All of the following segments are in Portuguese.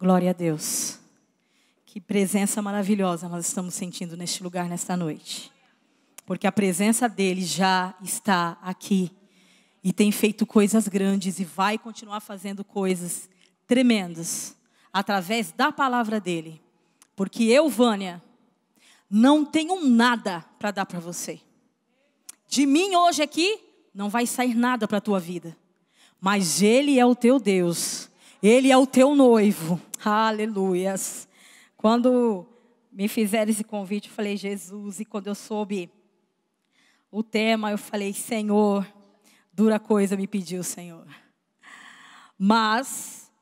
Glória a Deus. Que presença maravilhosa nós estamos sentindo neste lugar nesta noite. Porque a presença dele já está aqui e tem feito coisas grandes e vai continuar fazendo coisas tremendas através da palavra dele. Porque eu, Vânia, não tenho nada para dar para você. De mim hoje aqui não vai sair nada para a tua vida. Mas ele é o teu Deus. Ele é o teu noivo. Aleluias. Quando me fizeram esse convite, eu falei, Jesus, e quando eu soube o tema, eu falei, Senhor, dura coisa me pediu, Senhor. Mas,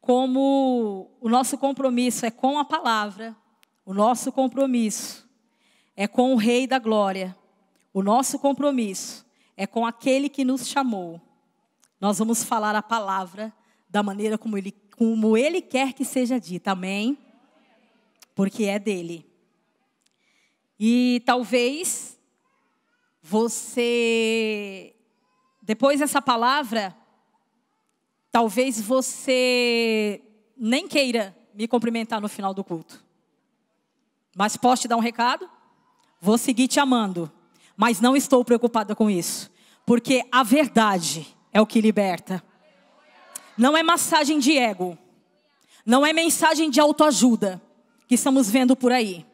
como o nosso compromisso é com a palavra, o nosso compromisso é com o Rei da Glória, o nosso compromisso é com aquele que nos chamou. Nós vamos falar a palavra da maneira como ele como Ele quer que seja dita, amém? Porque é dele. E talvez você, depois dessa palavra, talvez você nem queira me cumprimentar no final do culto. Mas posso te dar um recado? Vou seguir te amando, mas não estou preocupada com isso, porque a verdade é o que liberta. Não é massagem de ego. Não é mensagem de autoajuda que estamos vendo por aí.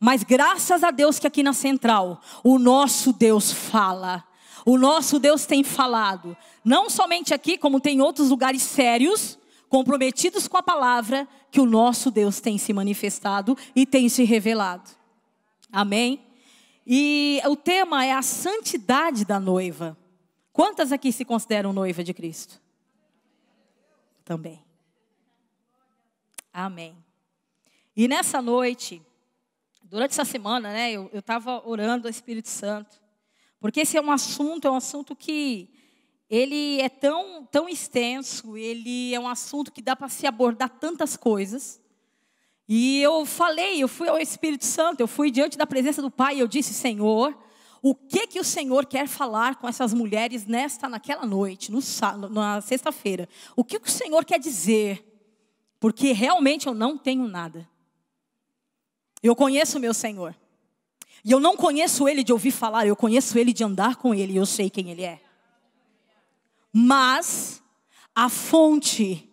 Mas graças a Deus que aqui na central o nosso Deus fala. O nosso Deus tem falado, não somente aqui, como tem outros lugares sérios, comprometidos com a palavra, que o nosso Deus tem se manifestado e tem se revelado. Amém? E o tema é a santidade da noiva. Quantas aqui se consideram noiva de Cristo? também. Amém. E nessa noite, durante essa semana, né, eu estava orando ao Espírito Santo, porque esse é um assunto, é um assunto que ele é tão, tão extenso, ele é um assunto que dá para se abordar tantas coisas. E eu falei, eu fui ao Espírito Santo, eu fui diante da presença do Pai, e eu disse, Senhor, o que que o Senhor quer falar com essas mulheres nesta, naquela noite, no, na sexta-feira. O que, que o Senhor quer dizer? Porque realmente eu não tenho nada. Eu conheço meu Senhor. E eu não conheço ele de ouvir falar, eu conheço ele de andar com ele, eu sei quem ele é. Mas a fonte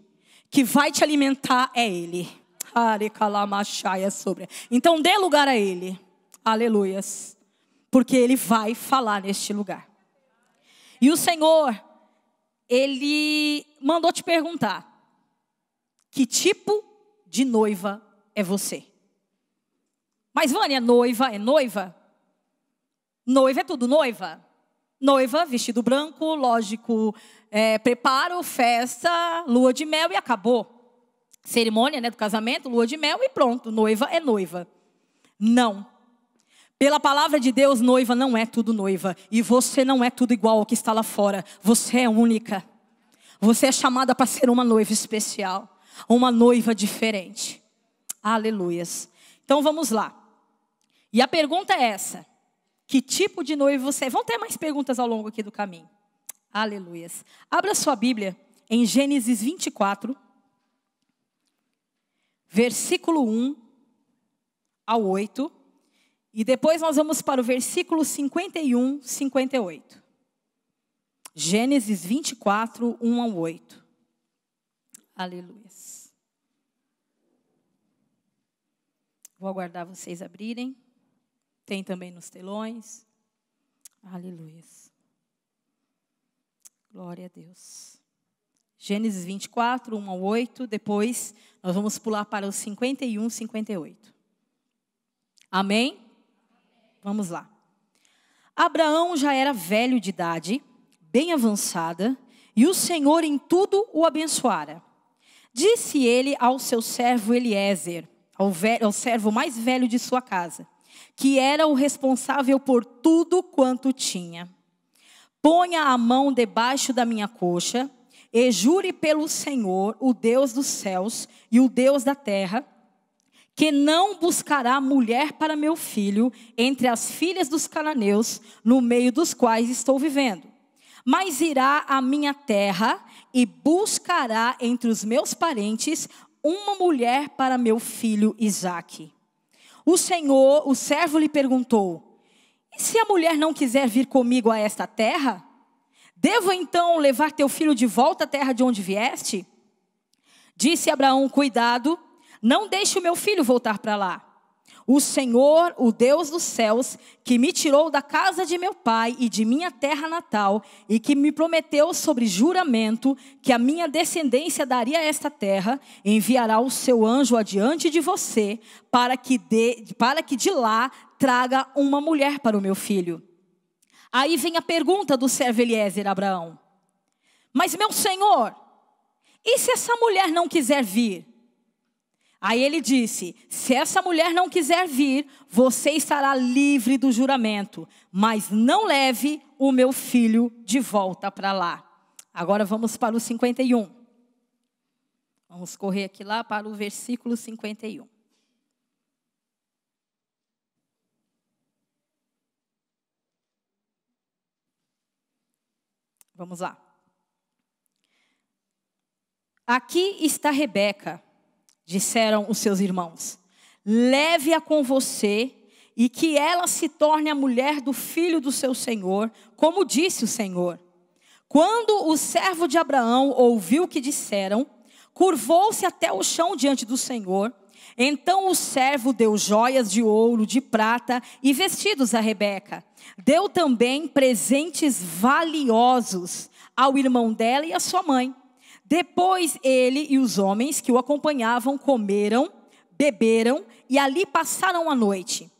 que vai te alimentar é ele. sobre. Então dê lugar a ele. Aleluias porque ele vai falar neste lugar. E o Senhor, ele mandou te perguntar: que tipo de noiva é você? Mas Vânia, noiva é noiva? Noiva é tudo noiva? Noiva, vestido branco, lógico, é, preparo, festa, lua de mel e acabou. Cerimônia né, do casamento, lua de mel e pronto, noiva é noiva. Não. Pela palavra de Deus, noiva não é tudo noiva. E você não é tudo igual ao que está lá fora. Você é única. Você é chamada para ser uma noiva especial. Uma noiva diferente. Aleluias. Então vamos lá. E a pergunta é essa: Que tipo de noivo você é? Vão ter mais perguntas ao longo aqui do caminho. Aleluias. Abra sua Bíblia em Gênesis 24, versículo 1 ao 8. E depois nós vamos para o versículo 51, 58. Gênesis 24, 1 ao 8. Aleluia. Vou aguardar vocês abrirem. Tem também nos telões. Aleluia. Glória a Deus. Gênesis 24, 1 ao 8. Depois nós vamos pular para os 51, 58. Amém? Vamos lá. Abraão já era velho de idade, bem avançada, e o Senhor em tudo o abençoara. Disse ele ao seu servo Eliezer, ao, velho, ao servo mais velho de sua casa, que era o responsável por tudo quanto tinha. Ponha a mão debaixo da minha coxa e jure pelo Senhor, o Deus dos céus e o Deus da terra, que não buscará mulher para meu filho entre as filhas dos cananeus, no meio dos quais estou vivendo. Mas irá à minha terra e buscará entre os meus parentes uma mulher para meu filho Isaque. O Senhor, o servo lhe perguntou: E se a mulher não quiser vir comigo a esta terra? Devo então levar teu filho de volta à terra de onde vieste? Disse Abraão: Cuidado, não deixe o meu filho voltar para lá. O Senhor, o Deus dos céus, que me tirou da casa de meu pai e de minha terra natal, e que me prometeu sobre juramento que a minha descendência daria esta terra, enviará o seu anjo adiante de você, para que de, para que de lá traga uma mulher para o meu filho. Aí vem a pergunta do servo Eliezer a Abraão: Mas meu senhor, e se essa mulher não quiser vir? Aí ele disse: Se essa mulher não quiser vir, você estará livre do juramento, mas não leve o meu filho de volta para lá. Agora vamos para o 51. Vamos correr aqui lá para o versículo 51. Vamos lá. Aqui está Rebeca disseram os seus irmãos. Leve-a com você e que ela se torne a mulher do filho do seu senhor, como disse o Senhor. Quando o servo de Abraão ouviu o que disseram, curvou-se até o chão diante do Senhor. Então o servo deu joias de ouro, de prata e vestidos a Rebeca. Deu também presentes valiosos ao irmão dela e à sua mãe. Depois ele e os homens que o acompanhavam comeram, beberam e ali passaram a noite.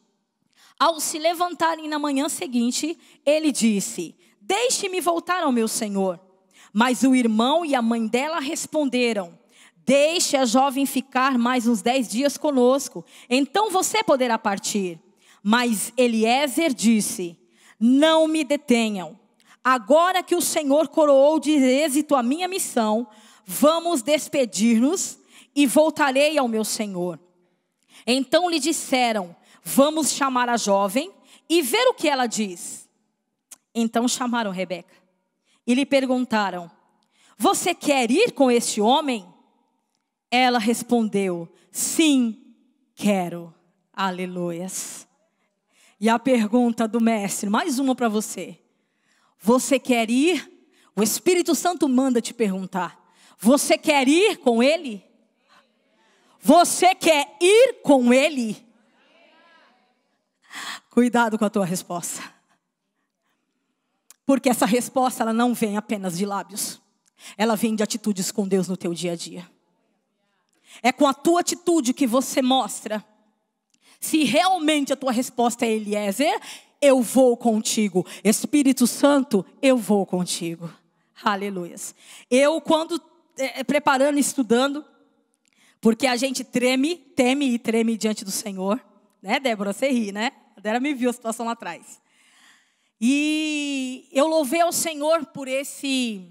Ao se levantarem na manhã seguinte, ele disse: Deixe-me voltar ao meu senhor. Mas o irmão e a mãe dela responderam: Deixe a jovem ficar mais uns dez dias conosco, então você poderá partir. Mas Eliezer disse: Não me detenham. Agora que o Senhor coroou de êxito a minha missão, Vamos despedir-nos e voltarei ao meu senhor. Então lhe disseram: Vamos chamar a jovem e ver o que ela diz. Então chamaram Rebeca e lhe perguntaram: Você quer ir com este homem? Ela respondeu: Sim, quero. Aleluias. E a pergunta do mestre, mais uma para você. Você quer ir? O Espírito Santo manda te perguntar. Você quer ir com Ele? Você quer ir com Ele? Cuidado com a tua resposta. Porque essa resposta ela não vem apenas de lábios. Ela vem de atitudes com Deus no teu dia a dia. É com a tua atitude que você mostra se realmente a tua resposta é Eliezer, é eu vou contigo. Espírito Santo, eu vou contigo. Aleluia. Eu, quando é, é, preparando, estudando, porque a gente treme, teme e treme diante do Senhor. Né, Débora? Você ri, né? A Débora me viu a situação lá atrás. E eu louvei ao Senhor por esse.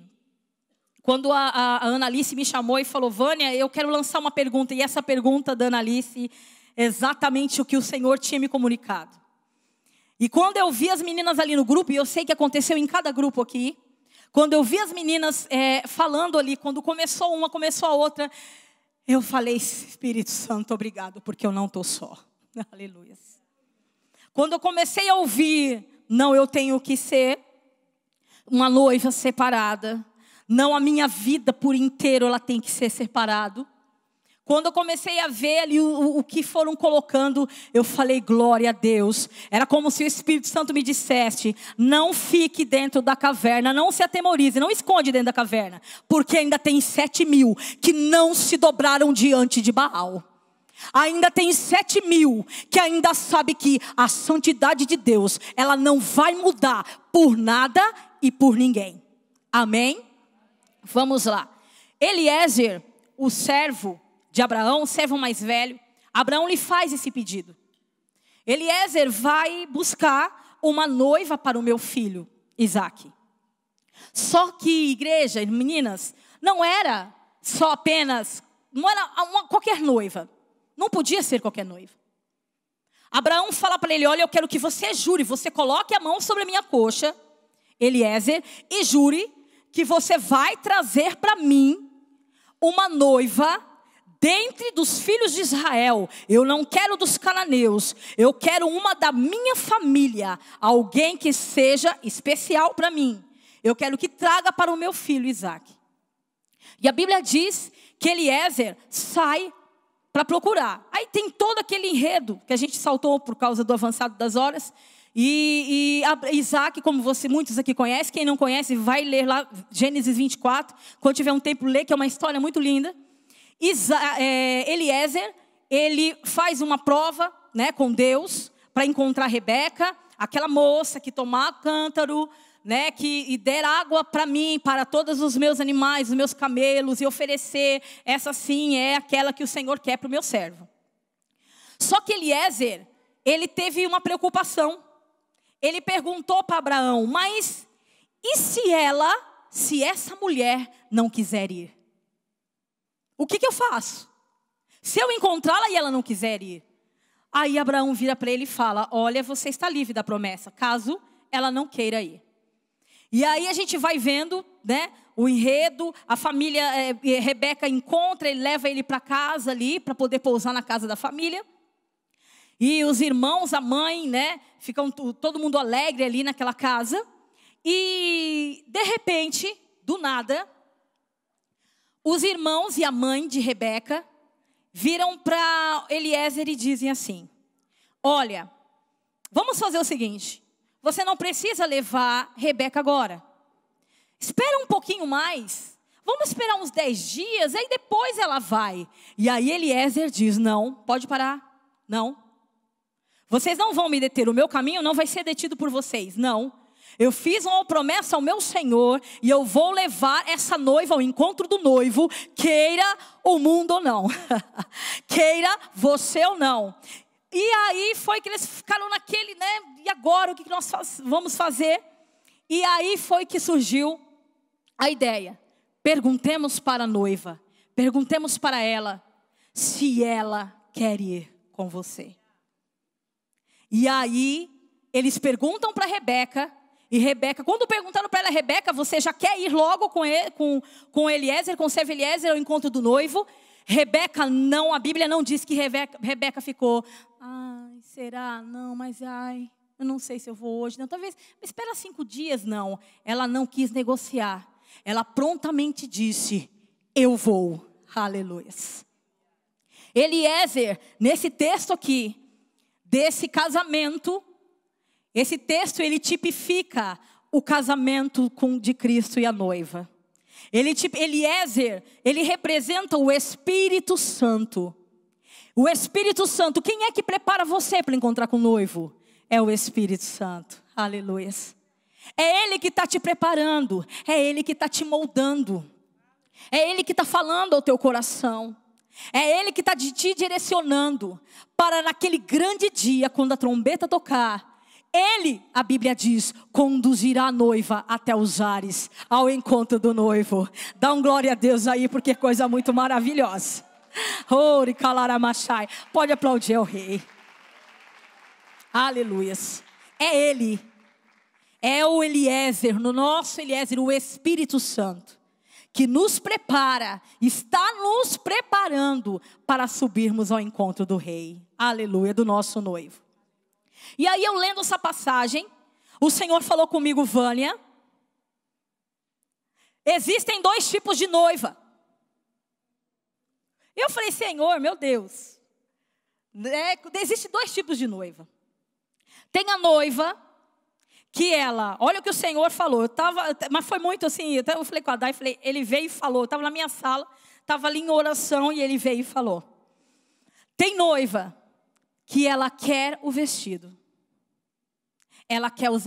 Quando a, a Analice me chamou e falou, Vânia, eu quero lançar uma pergunta. E essa pergunta da Analice é exatamente o que o Senhor tinha me comunicado. E quando eu vi as meninas ali no grupo, e eu sei que aconteceu em cada grupo aqui, quando eu vi as meninas é, falando ali, quando começou uma, começou a outra, eu falei, Espírito Santo, obrigado, porque eu não estou só. Aleluia. Quando eu comecei a ouvir, não, eu tenho que ser uma noiva separada. Não, a minha vida por inteiro ela tem que ser separado. Quando eu comecei a ver ali o, o que foram colocando, eu falei, glória a Deus. Era como se o Espírito Santo me dissesse: não fique dentro da caverna, não se atemorize, não esconde dentro da caverna, porque ainda tem sete mil que não se dobraram diante de Baal. Ainda tem sete mil que ainda sabe que a santidade de Deus ela não vai mudar por nada e por ninguém. Amém? Vamos lá. Eliezer, o servo, de Abraão, servo mais velho, Abraão lhe faz esse pedido. Eliezer vai buscar uma noiva para o meu filho, Isaac. Só que, igreja, meninas, não era só apenas, não era uma, qualquer noiva. Não podia ser qualquer noiva. Abraão fala para ele: Olha, eu quero que você jure, você coloque a mão sobre a minha coxa, Eliezer, e jure que você vai trazer para mim uma noiva dentre dos filhos de Israel, eu não quero dos cananeus, eu quero uma da minha família, alguém que seja especial para mim. Eu quero que traga para o meu filho Isaac. E a Bíblia diz que Eliezer sai para procurar. Aí tem todo aquele enredo que a gente saltou por causa do avançado das horas. E, e Isaac, como você muitos aqui conhecem, quem não conhece, vai ler lá Gênesis 24. Quando tiver um tempo, lê, que é uma história muito linda. Isa, é, Eliezer, ele faz uma prova né, com Deus para encontrar Rebeca, aquela moça que tomar cântaro, né, que e der água para mim, para todos os meus animais, os meus camelos, e oferecer, essa sim é aquela que o Senhor quer para o meu servo. Só que Eliezer, ele teve uma preocupação. Ele perguntou para Abraão, mas e se ela, se essa mulher não quiser ir? O que, que eu faço? Se eu encontrá-la e ela não quiser ir. Aí Abraão vira para ele e fala: Olha, você está livre da promessa, caso ela não queira ir. E aí a gente vai vendo, né? O enredo, a família, é, Rebeca encontra ele, leva ele para casa ali, para poder pousar na casa da família. E os irmãos, a mãe, né? Ficam todo mundo alegre ali naquela casa. E, de repente, do nada, os irmãos e a mãe de Rebeca viram para Eliezer e dizem assim: Olha, vamos fazer o seguinte: você não precisa levar Rebeca agora. Espera um pouquinho mais. Vamos esperar uns dez dias, aí depois ela vai. E aí Eliezer diz: Não, pode parar. Não. Vocês não vão me deter, o meu caminho não vai ser detido por vocês. Não. Eu fiz uma promessa ao meu Senhor e eu vou levar essa noiva ao encontro do noivo, queira o mundo ou não, queira você ou não. E aí foi que eles ficaram naquele, né? E agora o que nós vamos fazer? E aí foi que surgiu a ideia. Perguntemos para a noiva, perguntemos para ela se ela quer ir com você. E aí eles perguntam para Rebeca e Rebeca, quando perguntaram para ela, Rebeca, você já quer ir logo com, ele, com, com Eliezer, com servo Eliezer ao encontro do noivo? Rebeca não, a Bíblia não diz que Rebeca, Rebeca ficou, ai, será? Não, mas ai, eu não sei se eu vou hoje. Não, talvez, espera cinco dias, não. Ela não quis negociar. Ela prontamente disse, eu vou. Aleluia. Eliezer, nesse texto aqui, desse casamento, esse texto ele tipifica o casamento com, de Cristo e a noiva. Ele, Eliezer, é ele representa o Espírito Santo. O Espírito Santo, quem é que prepara você para encontrar com o noivo? É o Espírito Santo. Aleluia. É Ele que está te preparando, é Ele que está te moldando, é Ele que está falando ao teu coração, é Ele que está te direcionando para naquele grande dia, quando a trombeta tocar, ele, a Bíblia diz, conduzirá a noiva até os ares, ao encontro do noivo. Dá um glória a Deus aí, porque é coisa muito maravilhosa. Ori Kalaramachai. Pode aplaudir ao rei. Aleluias. É ele. É o Eliezer, no nosso Eliezer, o Espírito Santo, que nos prepara, está nos preparando para subirmos ao encontro do rei. Aleluia, do nosso noivo. E aí eu lendo essa passagem, o Senhor falou comigo, Vânia. Existem dois tipos de noiva. Eu falei, Senhor, meu Deus. É, Existem dois tipos de noiva. Tem a noiva que ela, olha o que o Senhor falou. Eu tava, mas foi muito assim, eu falei com a Dai, falei, ele veio e falou. Eu estava na minha sala, estava ali em oração e ele veio e falou. Tem noiva que ela quer o vestido ela quer os,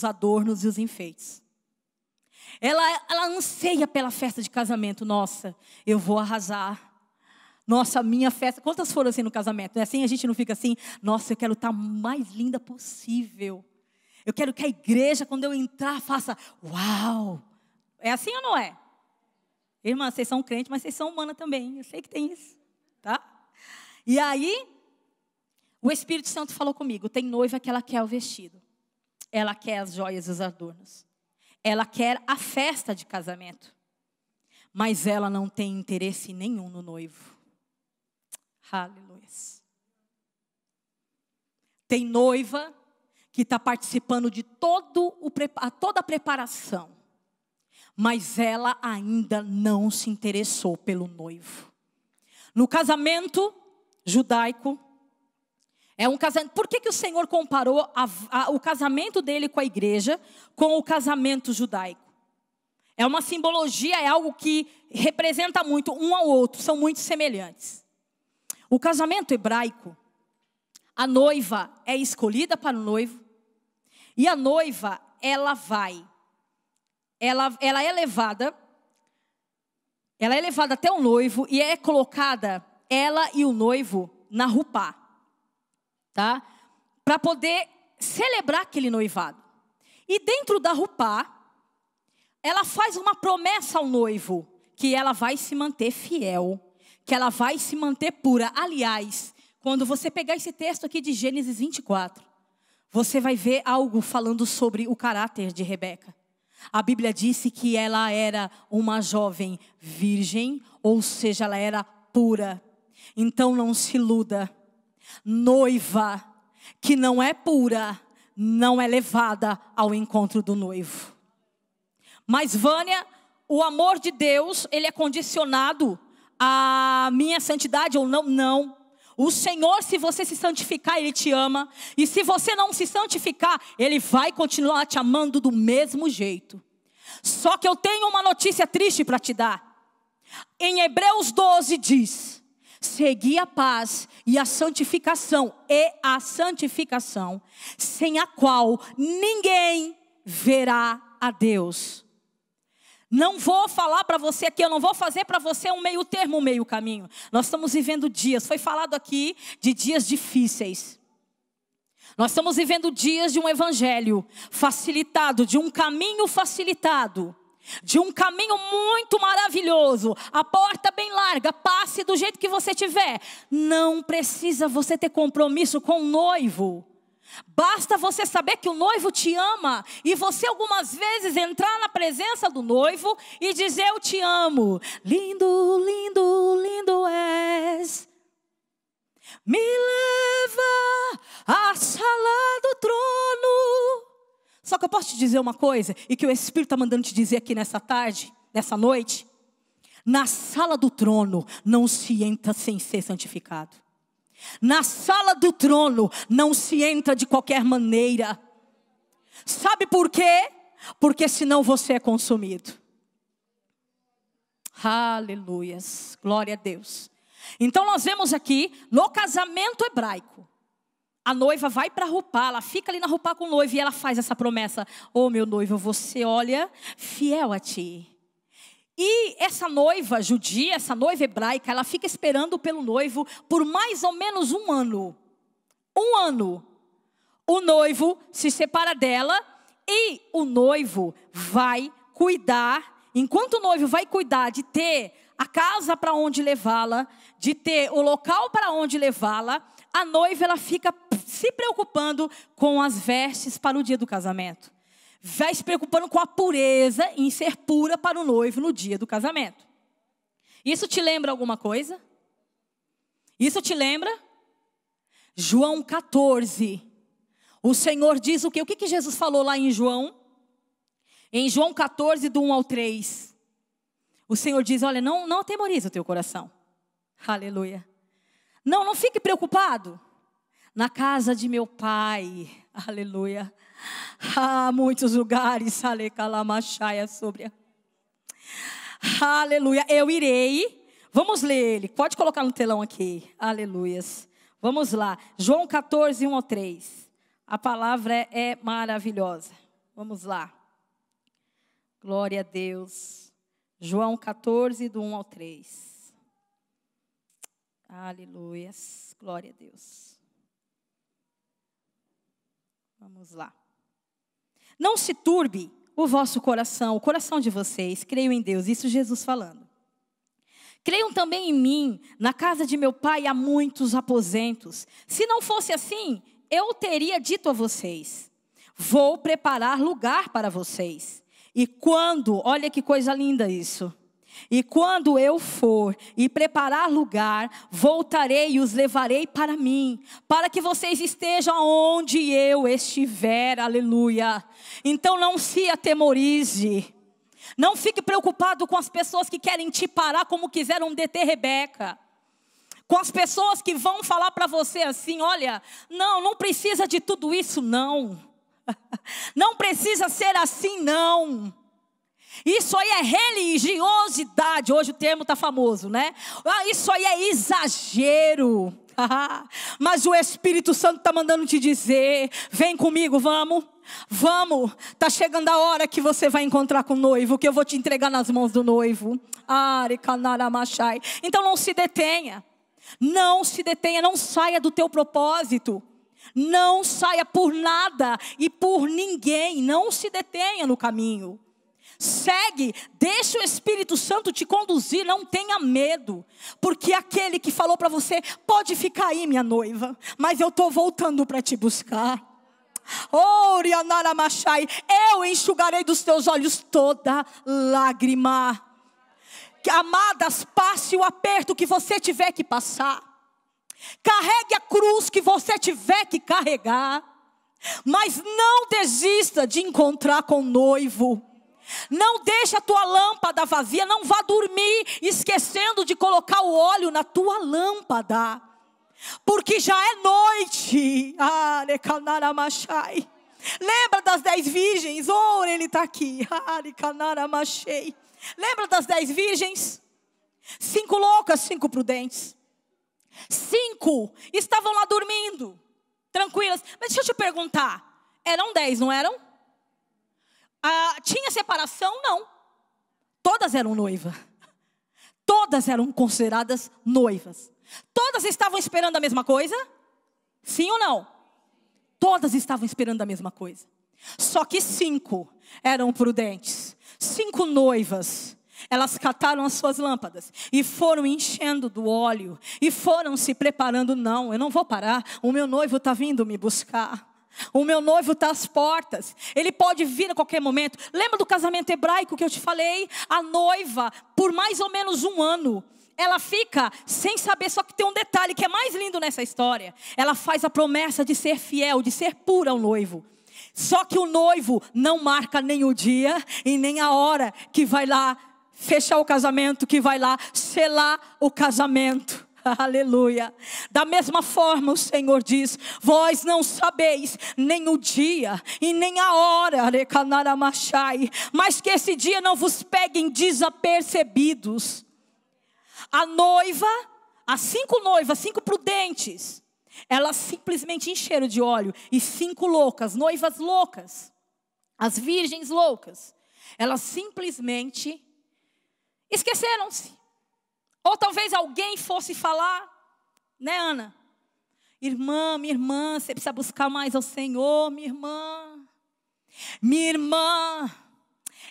adornos e os enfeites. Ela, ela anseia pela festa de casamento. Nossa, eu vou arrasar. Nossa, minha festa. Quantas foram assim no casamento? É assim a gente não fica assim, nossa, eu quero estar tá mais linda possível. Eu quero que a igreja, quando eu entrar, faça uau. É assim ou não é? Irmã, vocês são crentes, mas vocês são humanas também. Eu sei que tem isso, tá? E aí, o Espírito Santo falou comigo: tem noiva que ela quer o vestido, ela quer as joias e os adornos, ela quer a festa de casamento, mas ela não tem interesse nenhum no noivo. Aleluia. Tem noiva que está participando de todo o, toda a preparação, mas ela ainda não se interessou pelo noivo. No casamento judaico, é um casamento. Por que, que o Senhor comparou a, a, o casamento dele com a igreja com o casamento judaico? É uma simbologia, é algo que representa muito um ao outro, são muito semelhantes. O casamento hebraico, a noiva é escolhida para o noivo e a noiva ela vai, ela, ela é levada, ela é levada até o noivo e é colocada ela e o noivo na rupá tá? Para poder celebrar aquele noivado. E dentro da Rupá, ela faz uma promessa ao noivo que ela vai se manter fiel, que ela vai se manter pura. Aliás, quando você pegar esse texto aqui de Gênesis 24, você vai ver algo falando sobre o caráter de Rebeca. A Bíblia disse que ela era uma jovem virgem, ou seja, ela era pura. Então não se iluda. Noiva que não é pura, não é levada ao encontro do noivo. Mas Vânia, o amor de Deus, ele é condicionado à minha santidade ou não? Não. O Senhor, se você se santificar, Ele te ama. E se você não se santificar, Ele vai continuar te amando do mesmo jeito. Só que eu tenho uma notícia triste para te dar. Em Hebreus 12 diz: seguir a paz e a santificação, e a santificação, sem a qual ninguém verá a Deus. Não vou falar para você aqui, eu não vou fazer para você um meio termo, um meio caminho. Nós estamos vivendo dias, foi falado aqui de dias difíceis. Nós estamos vivendo dias de um evangelho facilitado, de um caminho facilitado de um caminho muito maravilhoso, a porta bem larga, passe do jeito que você tiver. Não precisa você ter compromisso com o noivo. Basta você saber que o noivo te ama e você algumas vezes entrar na presença do noivo e dizer eu te amo. Lindo, lindo, lindo és. Me leva Só que eu posso te dizer uma coisa, e que o Espírito está mandando te dizer aqui nessa tarde, nessa noite. Na sala do trono não se entra sem ser santificado. Na sala do trono não se entra de qualquer maneira. Sabe por quê? Porque senão você é consumido. Aleluias. Glória a Deus. Então nós vemos aqui no casamento hebraico a noiva vai para roupar, ela fica ali na roupar com o noivo e ela faz essa promessa: "Oh, meu noivo, você olha fiel a ti". E essa noiva judia, essa noiva hebraica, ela fica esperando pelo noivo por mais ou menos um ano. Um ano. O noivo se separa dela e o noivo vai cuidar, enquanto o noivo vai cuidar de ter a casa para onde levá-la, de ter o local para onde levá-la, a noiva ela fica se preocupando com as vestes para o dia do casamento. Vai se preocupando com a pureza em ser pura para o noivo no dia do casamento. Isso te lembra alguma coisa? Isso te lembra? João 14. O Senhor diz o quê? O que, que Jesus falou lá em João? Em João 14, do 1 ao 3. O Senhor diz: Olha, não, não atemoriza o teu coração. Aleluia. Não, não fique preocupado. Na casa de meu pai, aleluia. Há muitos lugares, alecalamachaya sobre. Aleluia. Eu irei. Vamos ler ele. Pode colocar no telão aqui. Aleluias. Vamos lá. João 14, 1 ao 3. A palavra é maravilhosa. Vamos lá. Glória a Deus. João 14, do 1 ao 3. Aleluia. Glória a Deus. Vamos lá. Não se turbe o vosso coração, o coração de vocês. Creio em Deus. Isso Jesus falando. Creiam também em mim. Na casa de meu pai há muitos aposentos. Se não fosse assim, eu teria dito a vocês: Vou preparar lugar para vocês. E quando, olha que coisa linda isso. E quando eu for e preparar lugar, voltarei e os levarei para mim, para que vocês estejam onde eu estiver, aleluia. Então não se atemorize, não fique preocupado com as pessoas que querem te parar como quiseram deter Rebeca. Com as pessoas que vão falar para você assim: olha, não, não precisa de tudo isso, não. Não precisa ser assim, não. Isso aí é religiosidade. Hoje o termo está famoso, né? Ah, isso aí é exagero. Mas o Espírito Santo está mandando te dizer: vem comigo, vamos. Vamos, tá chegando a hora que você vai encontrar com o noivo, que eu vou te entregar nas mãos do noivo. Então não se detenha. Não se detenha, não saia do teu propósito. Não saia por nada e por ninguém. Não se detenha no caminho. Segue, deixa o Espírito Santo te conduzir, não tenha medo, porque aquele que falou para você, pode ficar aí, minha noiva, mas eu estou voltando para te buscar. Orianaramaxai, eu enxugarei dos teus olhos toda lágrima. Amadas, passe o aperto que você tiver que passar. Carregue a cruz que você tiver que carregar. Mas não desista de encontrar com o noivo. Não deixa a tua lâmpada vazia, não vá dormir esquecendo de colocar o óleo na tua lâmpada. Porque já é noite. Ah, Lembra das dez virgens? Oh, ele está aqui. Ah, Lembra das dez virgens? Cinco loucas, cinco prudentes. Cinco estavam lá dormindo, tranquilas. Mas deixa eu te perguntar: eram dez, não eram? Ah, tinha separação? Não. Todas eram noiva. Todas eram consideradas noivas. Todas estavam esperando a mesma coisa? Sim ou não? Todas estavam esperando a mesma coisa. Só que cinco eram prudentes. Cinco noivas. Elas cataram as suas lâmpadas e foram enchendo do óleo e foram se preparando. Não, eu não vou parar. O meu noivo está vindo me buscar. O meu noivo está às portas. Ele pode vir a qualquer momento. Lembra do casamento hebraico que eu te falei? A noiva, por mais ou menos um ano, ela fica sem saber. Só que tem um detalhe que é mais lindo nessa história. Ela faz a promessa de ser fiel, de ser pura ao noivo. Só que o noivo não marca nem o dia e nem a hora que vai lá fechar o casamento, que vai lá selar o casamento. Aleluia. Da mesma forma, o Senhor diz: Vós não sabeis nem o dia e nem a hora, mas que esse dia não vos peguem desapercebidos. A noiva, as cinco noivas, cinco prudentes, elas simplesmente encheram de óleo, e cinco loucas, noivas loucas, as virgens loucas, elas simplesmente esqueceram-se ou talvez alguém fosse falar, né, Ana? Irmã, minha irmã, você precisa buscar mais ao Senhor, minha irmã. Minha irmã,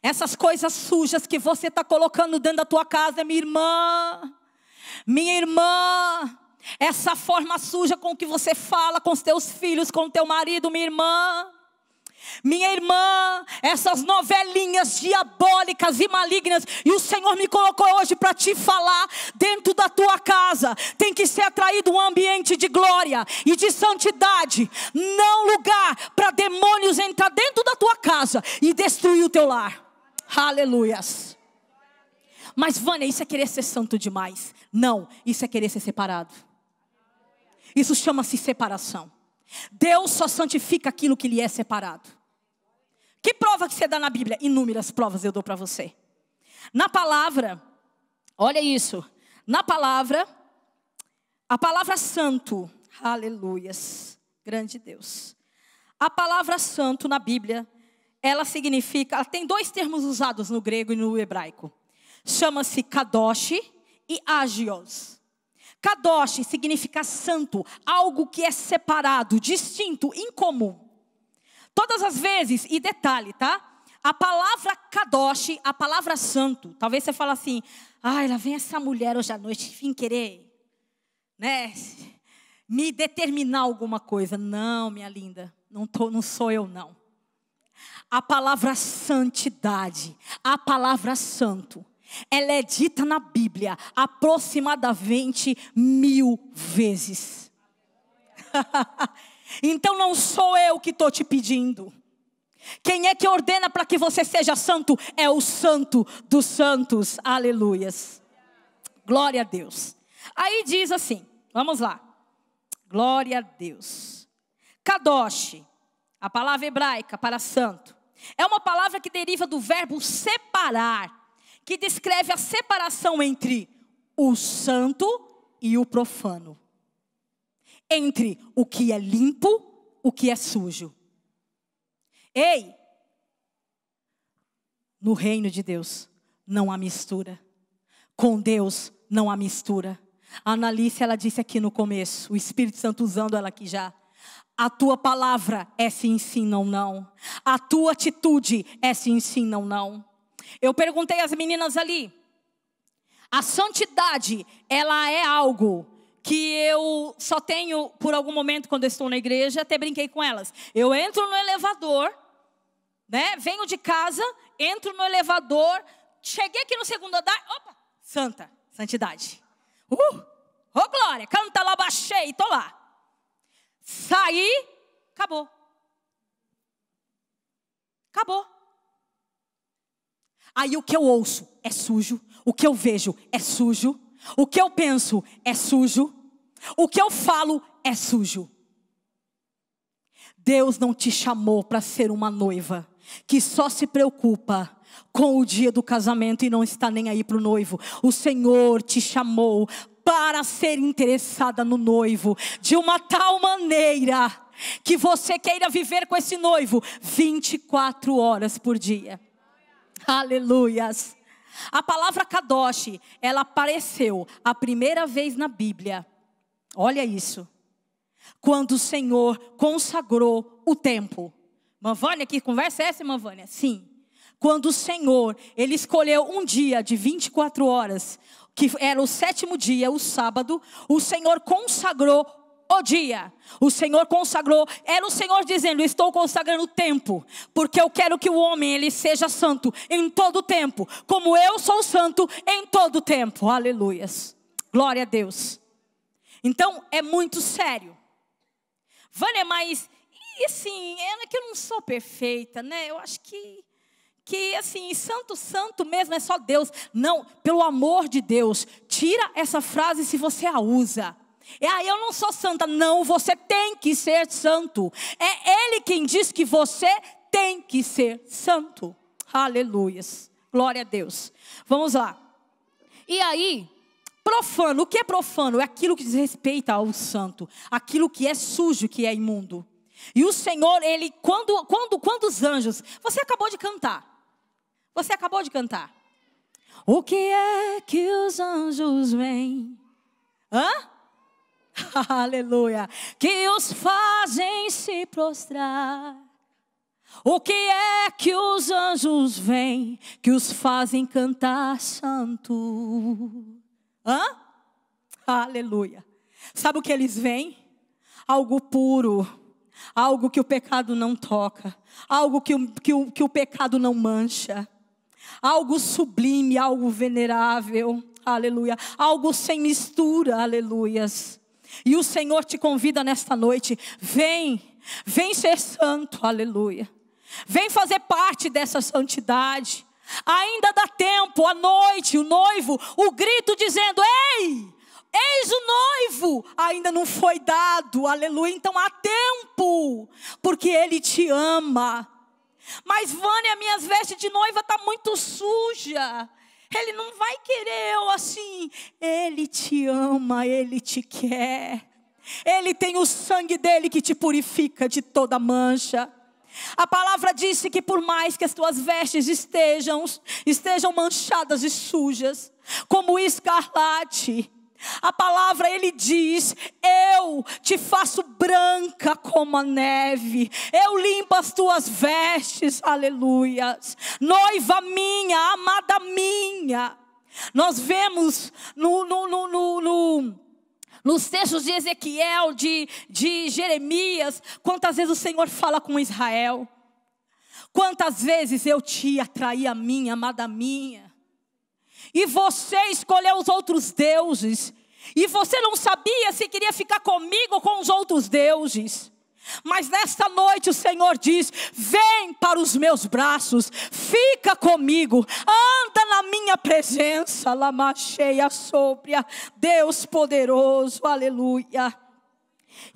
essas coisas sujas que você está colocando dentro da tua casa, minha irmã. Minha irmã, essa forma suja com que você fala com os teus filhos, com o teu marido, minha irmã minha irmã, essas novelinhas diabólicas e malignas, e o Senhor me colocou hoje para te falar, dentro da tua casa, tem que ser atraído um ambiente de glória e de santidade, não lugar para demônios entrar dentro da tua casa e destruir o teu lar. Aleluias. Mas, Vânia, isso é querer ser santo demais. Não, isso é querer ser separado. Isso chama-se separação. Deus só santifica aquilo que lhe é separado. Que prova que você dá na Bíblia? Inúmeras provas eu dou para você. Na palavra, olha isso. Na palavra, a palavra santo, aleluias, grande Deus. A palavra santo na Bíblia, ela significa, ela tem dois termos usados no grego e no hebraico. Chama-se kadosh e agios. Kadosh significa santo, algo que é separado, distinto, incomum. Todas as vezes, e detalhe, tá? A palavra kadosh, a palavra santo, talvez você fale assim, ai, lá vem essa mulher hoje à noite, enfim, querer, né? Me determinar alguma coisa. Não, minha linda, não, tô, não sou eu, não. A palavra santidade, a palavra santo, ela é dita na Bíblia aproximadamente mil vezes. Então não sou eu que estou te pedindo. Quem é que ordena para que você seja santo? É o Santo dos Santos. Aleluias. Glória a Deus. Aí diz assim: vamos lá. Glória a Deus. Kadosh, a palavra hebraica para santo, é uma palavra que deriva do verbo separar, que descreve a separação entre o santo e o profano entre o que é limpo, o que é sujo. Ei! No reino de Deus não há mistura. Com Deus não há mistura. A Analice, ela disse aqui no começo, o Espírito Santo usando ela aqui já. A tua palavra é sim, sim, não, não. A tua atitude é sim, sim, não, não. Eu perguntei às meninas ali. A santidade, ela é algo que eu só tenho por algum momento quando eu estou na igreja, até brinquei com elas. Eu entro no elevador, né? Venho de casa, entro no elevador, cheguei aqui no segundo andar, opa, santa, santidade. Uh! Ô oh, glória, canta lá, baixei, tô lá. Saí, acabou. Acabou. Aí o que eu ouço é sujo, o que eu vejo é sujo, o que eu penso é sujo. O que eu falo é sujo. Deus não te chamou para ser uma noiva que só se preocupa com o dia do casamento e não está nem aí para o noivo. O Senhor te chamou para ser interessada no noivo de uma tal maneira que você queira viver com esse noivo 24 horas por dia. Aleluias. A palavra kadosh, ela apareceu a primeira vez na Bíblia. Olha isso. Quando o Senhor consagrou o tempo. Manvânia, que conversa é essa, Manvânia? Sim. Quando o Senhor, ele escolheu um dia de 24 horas, que era o sétimo dia, o sábado, o Senhor consagrou o dia. O Senhor consagrou, era o Senhor dizendo: "Estou consagrando o tempo, porque eu quero que o homem ele seja santo em todo o tempo, como eu sou santo em todo o tempo". Aleluias. Glória a Deus. Então é muito sério. Vânia, mas e assim, é que eu não sou perfeita, né? Eu acho que que assim, santo, santo mesmo é só Deus. Não, pelo amor de Deus, tira essa frase se você a usa. É, aí ah, eu não sou santa. Não, você tem que ser santo. É Ele quem diz que você tem que ser santo. Aleluias. Glória a Deus. Vamos lá. E aí, profano. O que é profano? É aquilo que diz respeito ao santo. Aquilo que é sujo, que é imundo. E o Senhor, Ele, quando, quando, quando os anjos. Você acabou de cantar. Você acabou de cantar. O que é que os anjos vêm? Hã? Aleluia. Que os fazem se prostrar. O que é que os anjos vêm que os fazem cantar santo? Hã? Aleluia. Sabe o que eles vêm? Algo puro, algo que o pecado não toca, algo que o, que o, que o pecado não mancha, algo sublime, algo venerável, aleluia, algo sem mistura, aleluias. E o Senhor te convida nesta noite, vem, vem ser santo, aleluia. Vem fazer parte dessa santidade. Ainda dá tempo, à noite, o noivo, o grito dizendo: Ei, Eis o noivo, ainda não foi dado, aleluia. Então há tempo, porque ele te ama. Mas, Vânia, minhas vestes de noiva está muito suja. Ele não vai querer eu assim. Ele te ama, ele te quer. Ele tem o sangue dele que te purifica de toda mancha. A palavra disse que por mais que as tuas vestes estejam, estejam manchadas e sujas, como escarlate, a palavra ele diz: Eu te faço branca como a neve, eu limpo as tuas vestes, aleluias. Noiva minha, amada minha. Nós vemos no, no, no, no, no nos textos de Ezequiel, de, de Jeremias, quantas vezes o Senhor fala com Israel. Quantas vezes eu te atraí a minha, amada minha e você escolheu os outros deuses, e você não sabia se queria ficar comigo ou com os outros deuses. Mas nesta noite o Senhor diz: vem para os meus braços, fica comigo, anda na minha presença, lama cheia sopra, Deus poderoso, aleluia.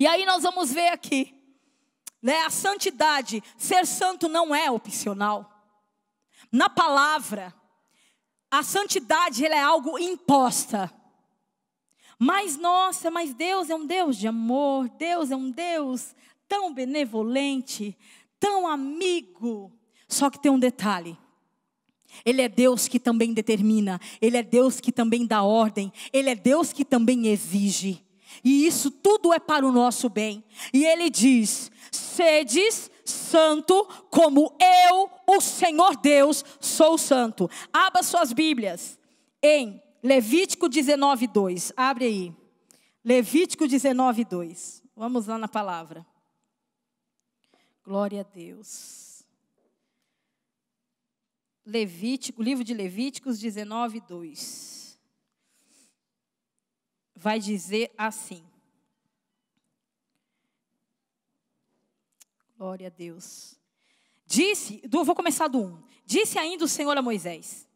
E aí nós vamos ver aqui, né, a santidade, ser santo não é opcional. Na palavra, a santidade ela é algo imposta. Mas nossa, mas Deus é um Deus de amor, Deus é um Deus tão benevolente, tão amigo. Só que tem um detalhe. Ele é Deus que também determina, ele é Deus que também dá ordem, ele é Deus que também exige. E isso tudo é para o nosso bem. E ele diz: sedes santo, como eu, o Senhor Deus, sou santo. Abra suas Bíblias em Levítico 19, 2. Abre aí. Levítico 19, 2. Vamos lá na palavra. Glória a Deus. Levítico, livro de Levíticos 19, 2. Vai dizer assim: Glória a Deus. Disse, vou começar do 1. Disse ainda o Senhor a Moisés: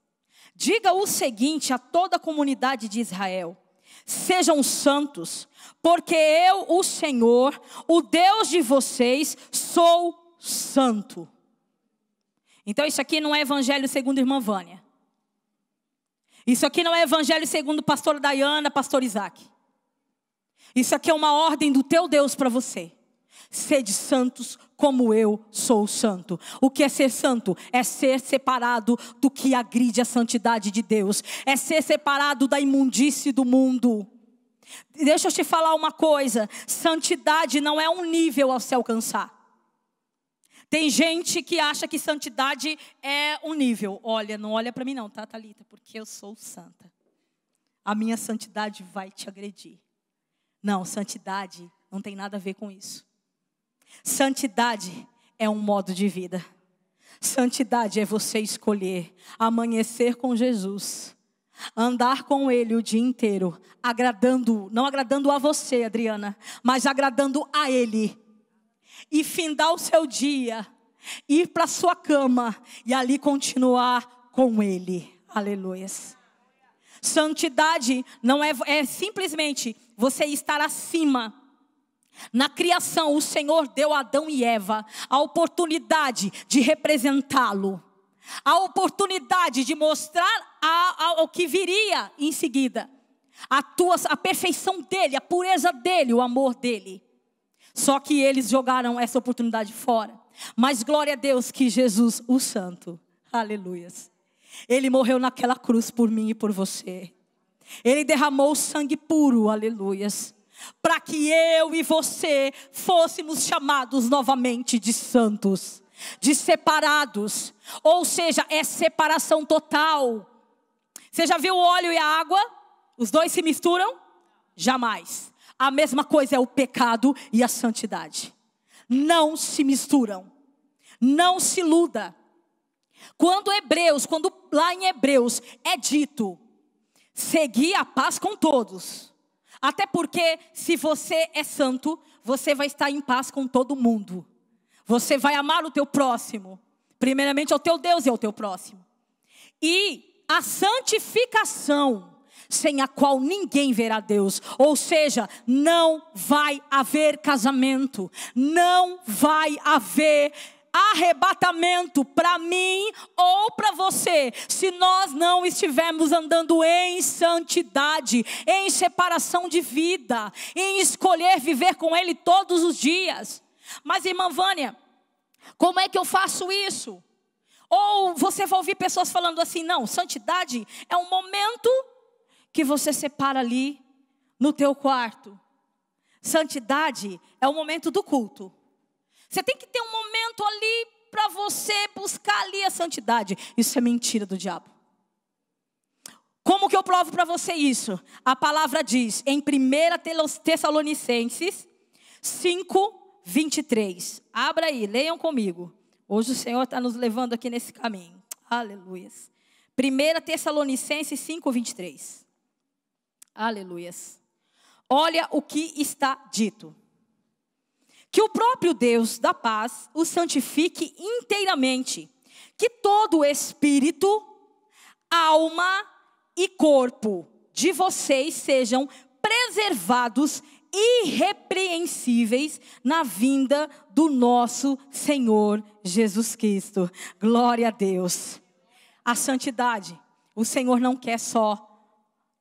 Diga o seguinte a toda a comunidade de Israel: Sejam santos, porque eu, o Senhor, o Deus de vocês, sou santo. Então isso aqui não é evangelho segundo a irmã Vânia. Isso aqui não é evangelho segundo o pastor Dayana, pastor Isaac. Isso aqui é uma ordem do teu Deus para você. Sede santos como eu sou santo. O que é ser santo? É ser separado do que agride a santidade de Deus, é ser separado da imundície do mundo. Deixa eu te falar uma coisa: santidade não é um nível ao se alcançar. Tem gente que acha que santidade é um nível. Olha, não olha para mim não, tá, Thalita? Porque eu sou santa. A minha santidade vai te agredir. Não, santidade não tem nada a ver com isso. Santidade é um modo de vida. Santidade é você escolher amanhecer com Jesus, andar com Ele o dia inteiro, agradando, não agradando a você, Adriana, mas agradando a Ele. E findar o seu dia, ir para sua cama e ali continuar com Ele. Aleluias. Santidade não é, é simplesmente você estar acima na criação, o Senhor deu a Adão e Eva a oportunidade de representá-lo, a oportunidade de mostrar o que viria em seguida, a, tua, a perfeição dele, a pureza dele, o amor dele. Só que eles jogaram essa oportunidade fora. Mas glória a Deus que Jesus, o Santo, aleluias, ele morreu naquela cruz por mim e por você. Ele derramou sangue puro, aleluias para que eu e você fôssemos chamados novamente de santos, de separados, ou seja, é separação total. Você já viu o óleo e a água? Os dois se misturam? Jamais. A mesma coisa é o pecado e a santidade. Não se misturam. Não se iluda. Quando Hebreus, quando lá em Hebreus é dito, segui a paz com todos até porque, se você é santo, você vai estar em paz com todo mundo. Você vai amar o teu próximo. Primeiramente, ao é teu Deus e ao é teu próximo. E a santificação, sem a qual ninguém verá Deus. Ou seja, não vai haver casamento. Não vai haver arrebatamento para mim ou para você, se nós não estivermos andando em santidade, em separação de vida, em escolher viver com Ele todos os dias. Mas, irmã Vânia, como é que eu faço isso? Ou você vai ouvir pessoas falando assim: não, santidade é um momento que você separa ali no teu quarto. Santidade é o momento do culto. Você tem que ter um momento ali para você buscar ali a santidade. Isso é mentira do diabo. Como que eu provo para você isso? A palavra diz em 1 Tessalonicenses 5, 23. Abra aí, leiam comigo. Hoje o Senhor está nos levando aqui nesse caminho. Aleluias. 1 Tessalonicenses 5, 23. Aleluias. Olha o que está dito. Que o próprio Deus da paz o santifique inteiramente, que todo o espírito, alma e corpo de vocês sejam preservados irrepreensíveis na vinda do nosso Senhor Jesus Cristo. Glória a Deus. A santidade, o Senhor não quer só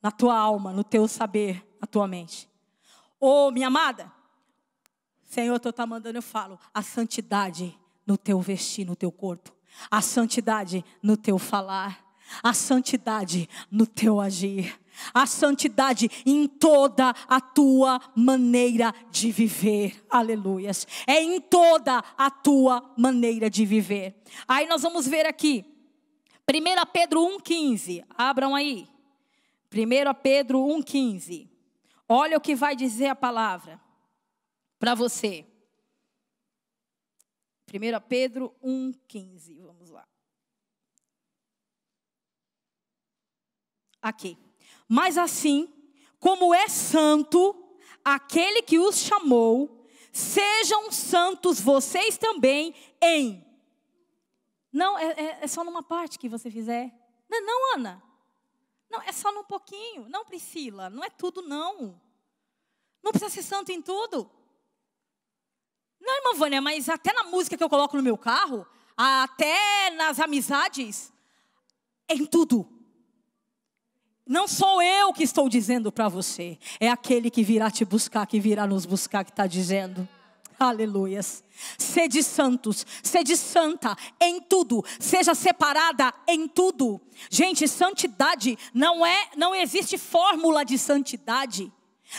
na tua alma, no teu saber, na tua mente. Oh, minha amada, Senhor, tu está mandando, eu falo, a santidade no teu vestir, no teu corpo, a santidade no teu falar, a santidade no teu agir, a santidade em toda a tua maneira de viver. Aleluias. É em toda a tua maneira de viver. Aí nós vamos ver aqui. 1 Pedro 1,15. Abram aí. 1 Pedro 1,15. Olha o que vai dizer a palavra para você. 1 Pedro 1,15. Vamos lá. Aqui. Mas assim, como é santo aquele que os chamou, sejam santos vocês também em. Não, é, é, é só numa parte que você fizer. Não, não, Ana. Não, é só num pouquinho. Não, Priscila. Não é tudo, não. Não precisa ser santo em tudo. Não, irmã Vânia, mas até na música que eu coloco no meu carro, até nas amizades, é em tudo. Não sou eu que estou dizendo para você, é aquele que virá te buscar, que virá nos buscar, que está dizendo. Aleluias. Sede santos, sede santa em tudo, seja separada em tudo. Gente, santidade não é, não existe fórmula de santidade.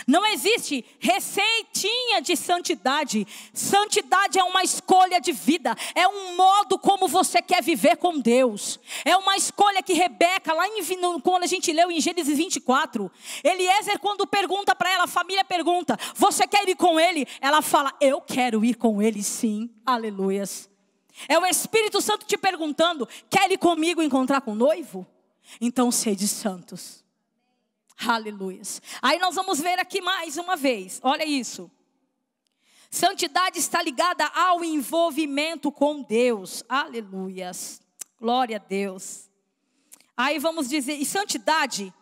Não existe receitinha de santidade. Santidade é uma escolha de vida, é um modo como você quer viver com Deus. É uma escolha que Rebeca, lá em, quando a gente leu em Gênesis 24, Eliezer, quando pergunta para ela, a família pergunta: Você quer ir com ele? Ela fala: Eu quero ir com ele, sim. Aleluias. É o Espírito Santo te perguntando: Quer ir comigo encontrar com o noivo? Então sede santos Aleluia. Aí nós vamos ver aqui mais uma vez. Olha isso. Santidade está ligada ao envolvimento com Deus. Aleluias. Glória a Deus. Aí vamos dizer, e santidade,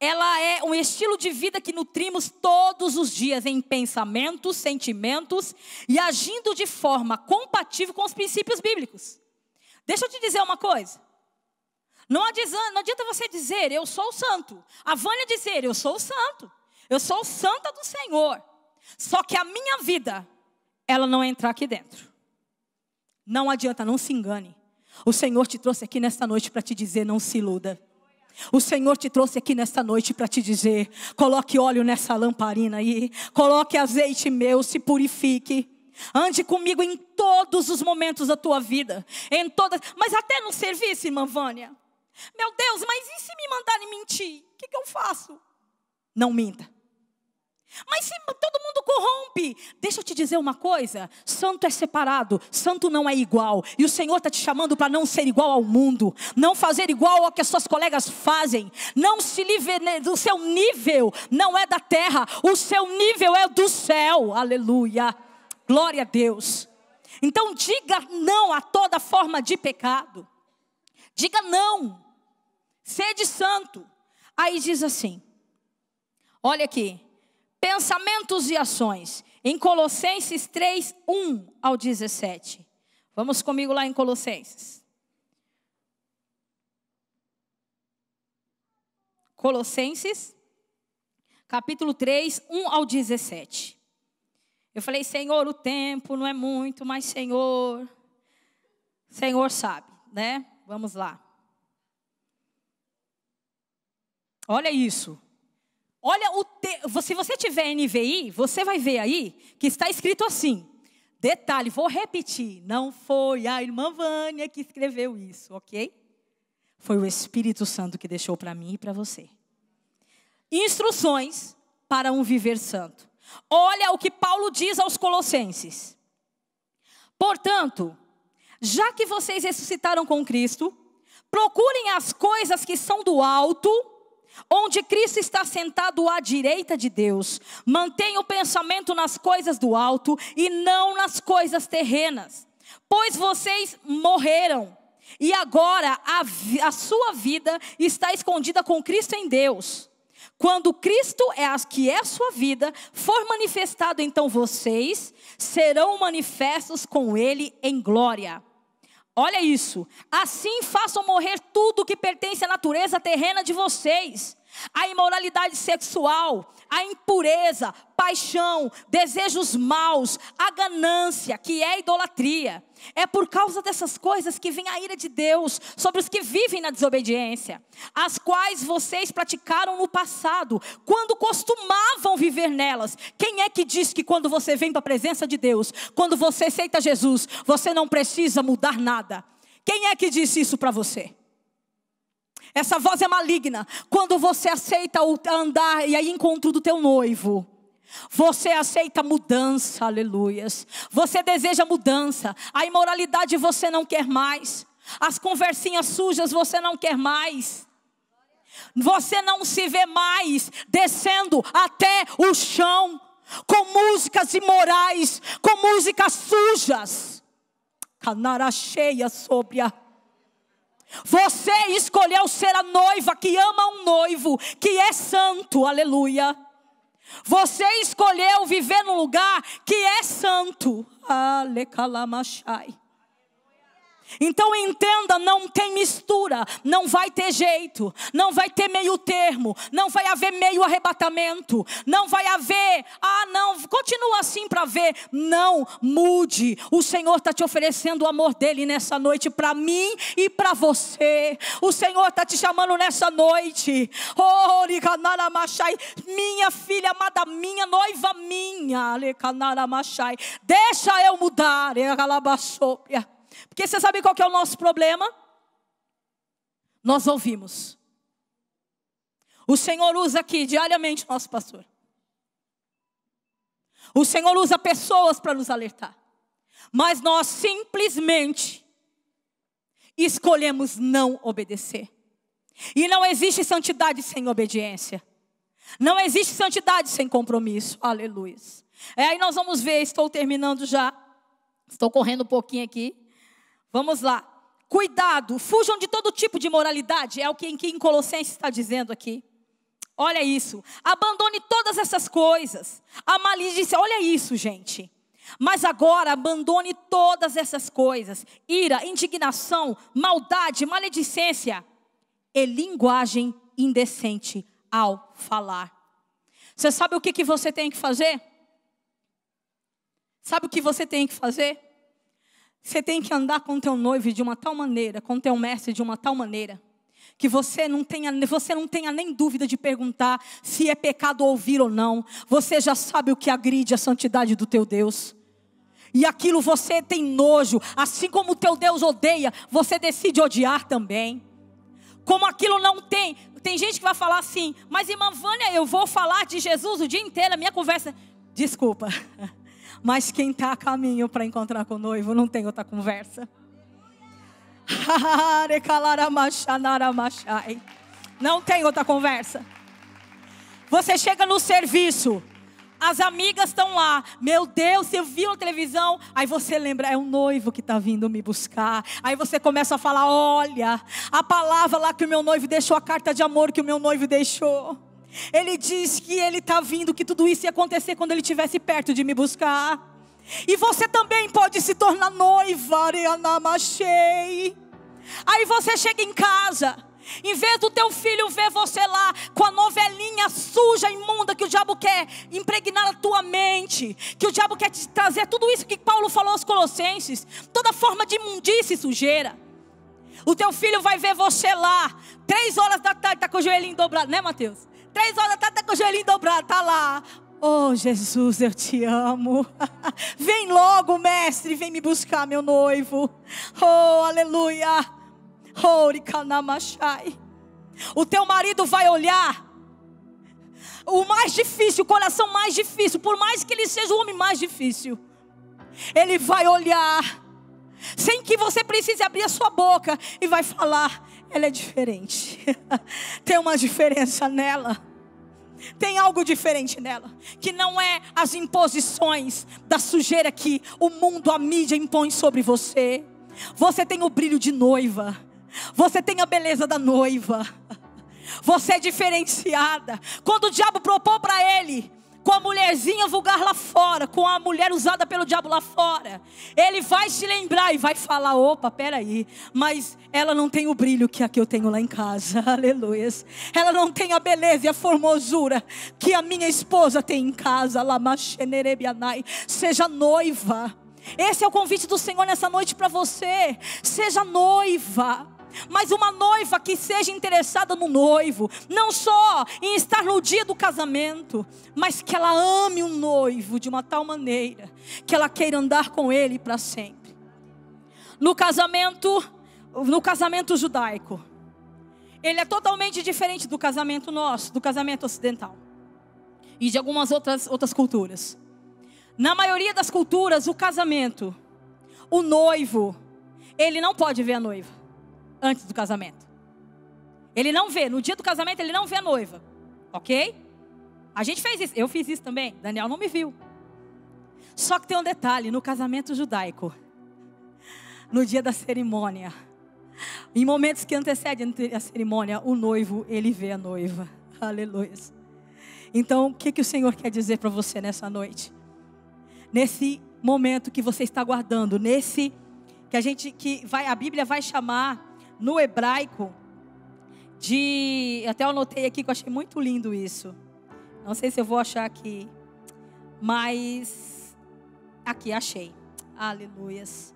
ela é um estilo de vida que nutrimos todos os dias em pensamentos, sentimentos e agindo de forma compatível com os princípios bíblicos. Deixa eu te dizer uma coisa. Não adianta, não adianta você dizer, eu sou o santo. A Vânia dizer, eu sou o santo. Eu sou santa do Senhor. Só que a minha vida, ela não é entrar aqui dentro. Não adianta, não se engane. O Senhor te trouxe aqui nesta noite para te dizer: não se iluda. O Senhor te trouxe aqui nesta noite para te dizer: coloque óleo nessa lamparina aí, coloque azeite meu, se purifique. Ande comigo em todos os momentos da tua vida, em todas, mas até no serviço, irmã Vânia. Meu Deus, mas e se me mandarem mentir? O que, que eu faço? Não minta. Mas se todo mundo corrompe, deixa eu te dizer uma coisa: santo é separado, santo não é igual. E o Senhor está te chamando para não ser igual ao mundo, não fazer igual ao que as suas colegas fazem. Não se livre, o seu nível não é da terra, o seu nível é do céu. Aleluia, glória a Deus. Então diga não a toda forma de pecado, diga não sede santo. Aí diz assim: olha aqui, pensamentos e ações, em Colossenses 3, 1 ao 17. Vamos comigo lá em Colossenses. Colossenses, capítulo 3, 1 ao 17. Eu falei, Senhor, o tempo não é muito, mas Senhor, Senhor sabe, né? Vamos lá. Olha isso. Olha o te... se você tiver NVI, você vai ver aí que está escrito assim. Detalhe, vou repetir, não foi a irmã Vânia que escreveu isso, OK? Foi o Espírito Santo que deixou para mim e para você. Instruções para um viver santo. Olha o que Paulo diz aos Colossenses. Portanto, já que vocês ressuscitaram com Cristo, procurem as coisas que são do alto onde Cristo está sentado à direita de Deus. Mantenha o pensamento nas coisas do alto e não nas coisas terrenas, pois vocês morreram e agora a, a sua vida está escondida com Cristo em Deus. Quando Cristo é as que é a sua vida for manifestado, então vocês serão manifestos com ele em glória. Olha isso. Assim façam morrer tudo que pertence à natureza terrena de vocês: a imoralidade sexual, a impureza, paixão, desejos maus, a ganância, que é idolatria. É por causa dessas coisas que vem a ira de Deus sobre os que vivem na desobediência, as quais vocês praticaram no passado, quando costumavam viver nelas. Quem é que diz que quando você vem para a presença de Deus, quando você aceita Jesus, você não precisa mudar nada? Quem é que disse isso para você? Essa voz é maligna. Quando você aceita andar e aí encontro do teu noivo, você aceita mudança, aleluias. Você deseja mudança. A imoralidade você não quer mais. As conversinhas sujas você não quer mais. Você não se vê mais descendo até o chão com músicas imorais, com músicas sujas. Canara cheia sobre a você escolheu ser a noiva que ama um noivo, que é santo, aleluia. Você escolheu viver num lugar que é santo, alecalamastai. Então entenda, não tem mistura, não vai ter jeito, não vai ter meio termo, não vai haver meio arrebatamento, não vai haver, ah não, continua assim para ver, não mude. O Senhor está te oferecendo o amor dele nessa noite para mim e para você. O Senhor está te chamando nessa noite. Oh, minha filha amada, minha noiva minha, deixa eu mudar, porque você sabe qual é o nosso problema? Nós ouvimos. O Senhor usa aqui diariamente nosso pastor. O Senhor usa pessoas para nos alertar. Mas nós simplesmente escolhemos não obedecer. E não existe santidade sem obediência. Não existe santidade sem compromisso. Aleluia. É, aí nós vamos ver, estou terminando já. Estou correndo um pouquinho aqui. Vamos lá. Cuidado, fujam de todo tipo de moralidade, é o que em Colossenses está dizendo aqui. Olha isso. Abandone todas essas coisas. A malícia, olha isso, gente. Mas agora abandone todas essas coisas: ira, indignação, maldade, maledicência e linguagem indecente ao falar. Você sabe o que, que você tem que fazer? Sabe o que você tem que fazer? Você tem que andar com teu noivo de uma tal maneira, com teu mestre de uma tal maneira, que você não tenha, você não tenha nem dúvida de perguntar se é pecado ouvir ou não. Você já sabe o que agride a santidade do teu Deus. E aquilo você tem nojo, assim como o teu Deus odeia, você decide odiar também. Como aquilo não tem, tem gente que vai falar assim: "Mas irmã Vânia, eu vou falar de Jesus o dia inteiro, a minha conversa". Desculpa. Mas quem está a caminho para encontrar com o noivo não tem outra conversa. Não tem outra conversa. Você chega no serviço, as amigas estão lá. Meu Deus, eu viu na televisão. Aí você lembra, é um noivo que está vindo me buscar. Aí você começa a falar: olha, a palavra lá que o meu noivo deixou, a carta de amor que o meu noivo deixou. Ele diz que ele está vindo, que tudo isso ia acontecer quando ele estivesse perto de me buscar. E você também pode se tornar noiva, Areanamachei. Aí você chega em casa, em vez do teu filho ver você lá com a novelinha suja, imunda que o diabo quer impregnar a tua mente, que o diabo quer te trazer tudo isso que Paulo falou aos Colossenses, toda forma de imundície e sujeira. O teu filho vai ver você lá, três horas da tarde, está com o joelhinho dobrado, né, Mateus? Três horas tá, tá com o joelhinho dobrado, tá lá. Oh, Jesus, eu te amo. vem logo, mestre, vem me buscar, meu noivo. Oh, aleluia. Oh, o teu marido vai olhar. O mais difícil, o coração mais difícil, por mais que ele seja o homem mais difícil, ele vai olhar, sem que você precise abrir a sua boca, e vai falar: ela é diferente. Tem uma diferença nela. Tem algo diferente nela, que não é as imposições da sujeira que o mundo, a mídia impõe sobre você. Você tem o brilho de noiva, você tem a beleza da noiva, você é diferenciada. Quando o diabo propôs para ele com a mulherzinha vulgar lá fora, com a mulher usada pelo diabo lá fora, ele vai se lembrar e vai falar: opa, peraí, mas ela não tem o brilho que a que eu tenho lá em casa, aleluia. Ela não tem a beleza e a formosura que a minha esposa tem em casa, Lamachenerebianai. Seja noiva. Esse é o convite do Senhor nessa noite para você. Seja noiva mas uma noiva que seja interessada no noivo, não só em estar no dia do casamento, mas que ela ame o noivo de uma tal maneira que ela queira andar com ele para sempre. No casamento, no casamento judaico, ele é totalmente diferente do casamento nosso, do casamento ocidental e de algumas outras outras culturas. Na maioria das culturas, o casamento, o noivo, ele não pode ver a noiva antes do casamento. Ele não vê, no dia do casamento ele não vê a noiva, ok? A gente fez isso, eu fiz isso também, Daniel não me viu. Só que tem um detalhe: no casamento judaico, no dia da cerimônia, em momentos que antecedem a cerimônia, o noivo ele vê a noiva. Aleluia. Então, o que, que o Senhor quer dizer para você nessa noite? Nesse momento que você está guardando, nesse que a gente que vai a Bíblia vai chamar no hebraico de. Até eu anotei aqui que eu achei muito lindo isso. Não sei se eu vou achar aqui. Mas. Aqui, achei. Aleluias.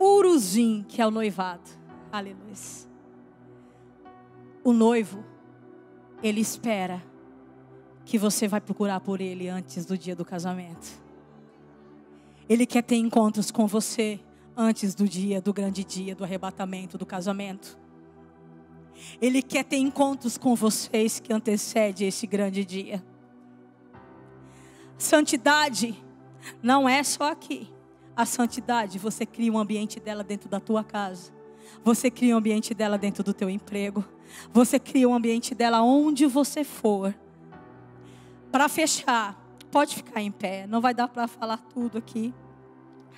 Uruzim, que é o noivado. Aleluia. O noivo, ele espera que você vai procurar por ele antes do dia do casamento. Ele quer ter encontros com você antes do dia, do grande dia, do arrebatamento, do casamento. Ele quer ter encontros com vocês que antecede esse grande dia. Santidade não é só aqui. A santidade, você cria um ambiente dela dentro da tua casa. Você cria um ambiente dela dentro do teu emprego. Você cria um ambiente dela onde você for. Para fechar, pode ficar em pé, não vai dar para falar tudo aqui.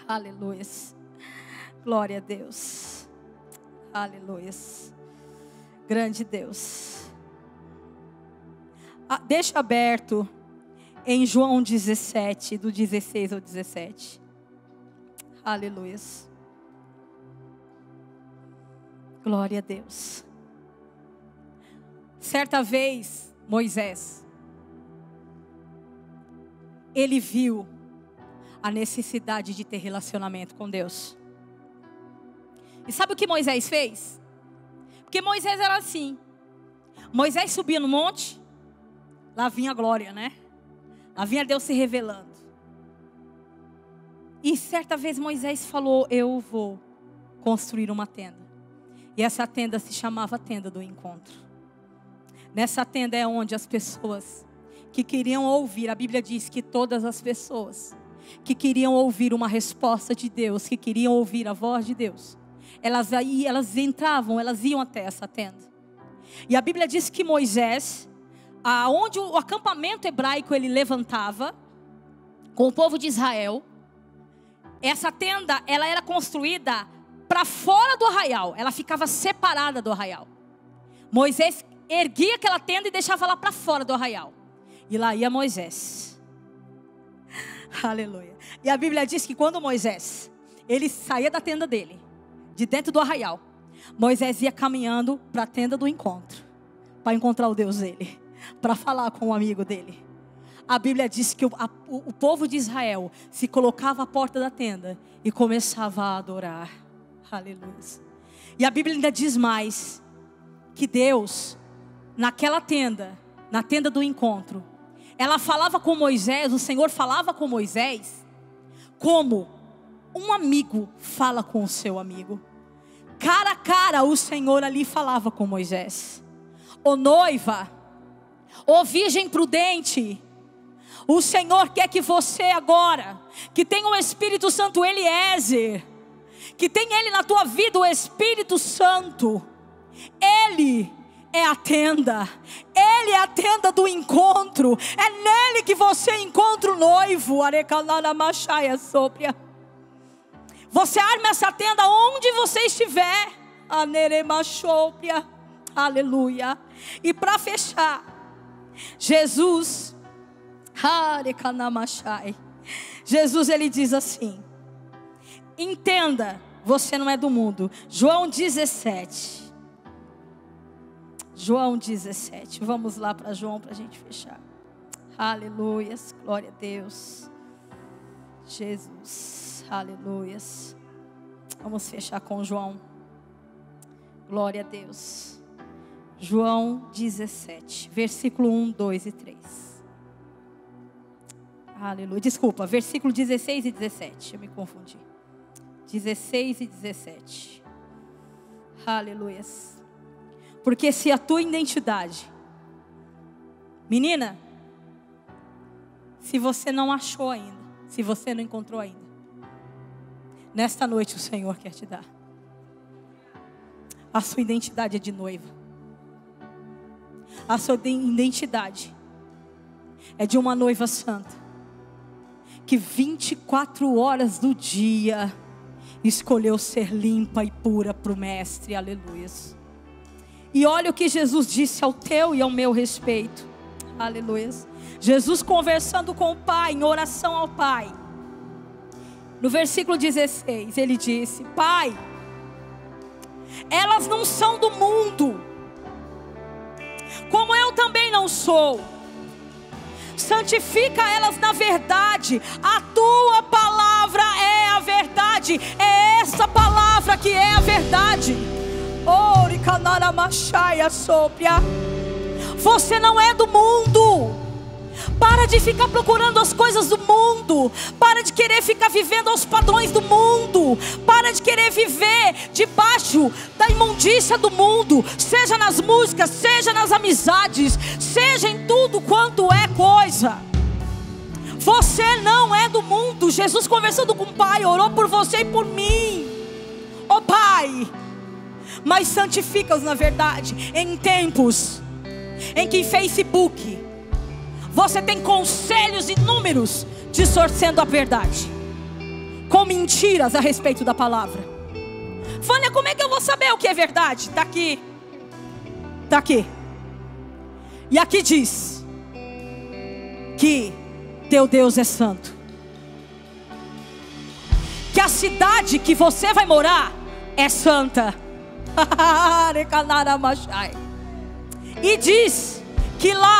Aleluia. Glória a Deus. Aleluia. Grande Deus. Ah, deixa aberto em João 17, do 16 ao 17. Aleluia. Glória a Deus. Certa vez, Moisés, ele viu a necessidade de ter relacionamento com Deus. E sabe o que Moisés fez? Porque Moisés era assim. Moisés subia no monte, lá vinha a glória, né? Lá vinha Deus se revelando. E certa vez Moisés falou: Eu vou construir uma tenda. E essa tenda se chamava Tenda do Encontro. Nessa tenda é onde as pessoas que queriam ouvir, a Bíblia diz que todas as pessoas que queriam ouvir uma resposta de Deus, que queriam ouvir a voz de Deus, elas, aí, elas entravam, elas iam até essa tenda. E a Bíblia diz que Moisés, aonde o acampamento hebraico ele levantava com o povo de Israel, essa tenda ela era construída para fora do arraial, ela ficava separada do arraial. Moisés erguia aquela tenda e deixava lá para fora do arraial. E lá ia Moisés. Aleluia. E a Bíblia diz que quando Moisés, ele saía da tenda dele, de dentro do arraial, Moisés ia caminhando para a tenda do encontro, para encontrar o Deus dele, para falar com o um amigo dele. A Bíblia diz que o, a, o povo de Israel se colocava à porta da tenda e começava a adorar. Aleluia. E a Bíblia ainda diz mais: que Deus, naquela tenda, na tenda do encontro, ela falava com Moisés, o Senhor falava com Moisés, como um amigo fala com o seu amigo. Cara a cara, o Senhor ali falava com Moisés. Ô noiva, ô virgem prudente, o Senhor quer que você agora, que tem o Espírito Santo Eliezer, que tem Ele na tua vida, o Espírito Santo, Ele é a tenda, Ele é a tenda do encontro, é nele que você encontra o noivo, arecalara machaia sopra. Você arma essa tenda onde você estiver. Aneremachopria. Ah, Aleluia. E para fechar, Jesus, Jesus ele diz assim: Entenda, você não é do mundo. João 17. João 17. Vamos lá para João para a gente fechar. Aleluias, glória a Deus. Jesus. Aleluias. Vamos fechar com João. Glória a Deus. João 17, versículo 1, 2 e 3. Aleluia. Desculpa, versículo 16 e 17. Eu me confundi. 16 e 17. Aleluias. Porque se a tua identidade, menina, se você não achou ainda, se você não encontrou ainda, Nesta noite o Senhor quer te dar. A sua identidade é de noiva. A sua identidade é de uma noiva santa que 24 horas do dia escolheu ser limpa e pura para o Mestre, aleluia. E olha o que Jesus disse ao teu e ao meu respeito, aleluia. Jesus conversando com o Pai, em oração ao Pai, no versículo 16, ele disse: Pai, elas não são do mundo, como eu também não sou. Santifica elas na verdade, a tua palavra é a verdade, é essa palavra que é a verdade. Ori canara machaia sopra. Você não é do mundo. Para de ficar procurando as coisas do mundo. Para de querer ficar vivendo aos padrões do mundo. Para de querer viver debaixo da imundícia do mundo. Seja nas músicas, seja nas amizades, seja em tudo quanto é coisa. Você não é do mundo. Jesus, conversando com o Pai, orou por você e por mim. Ó oh, Pai, mas santifica-os na verdade em tempos em que Facebook, você tem conselhos inúmeros distorcendo a verdade, com mentiras a respeito da palavra. Vânia, como é que eu vou saber o que é verdade? Está aqui, está aqui. E aqui diz que teu Deus é santo, que a cidade que você vai morar é santa. e diz que lá